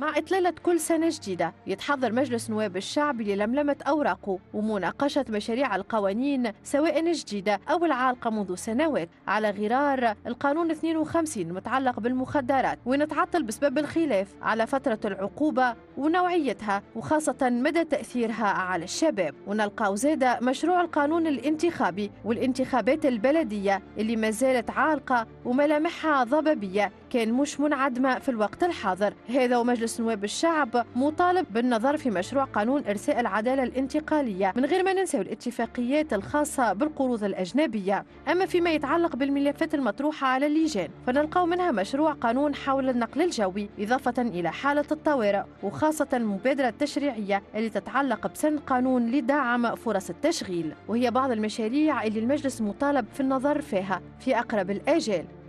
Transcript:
مع إطلالة كل سنة جديدة يتحضر مجلس نواب الشعب للملمة أوراقه ومناقشة مشاريع القوانين سواء الجديدة أو العالقة منذ سنوات على غرار القانون 52 المتعلق بالمخدرات ونتعطل بسبب الخلاف على فترة العقوبة ونوعيتها وخاصة مدى تأثيرها على الشباب ونلقاو زادة مشروع القانون الانتخابي والانتخابات البلدية اللي ما زالت عالقة وملامحها ضبابية لكن مش منعدمة في الوقت الحاضر هذا ومجلس نواب الشعب مطالب بالنظر في مشروع قانون إرساء العدالة الانتقالية من غير ما ننسى الاتفاقيات الخاصة بالقروض الأجنبية أما فيما يتعلق بالملفات المطروحة على اللجان فنلقاو منها مشروع قانون حول النقل الجوي إضافة إلى حالة الطوارئ وخاصة المبادرة التشريعية اللي تتعلق بسن قانون لدعم فرص التشغيل وهي بعض المشاريع اللي المجلس مطالب في النظر فيها في أقرب الآجال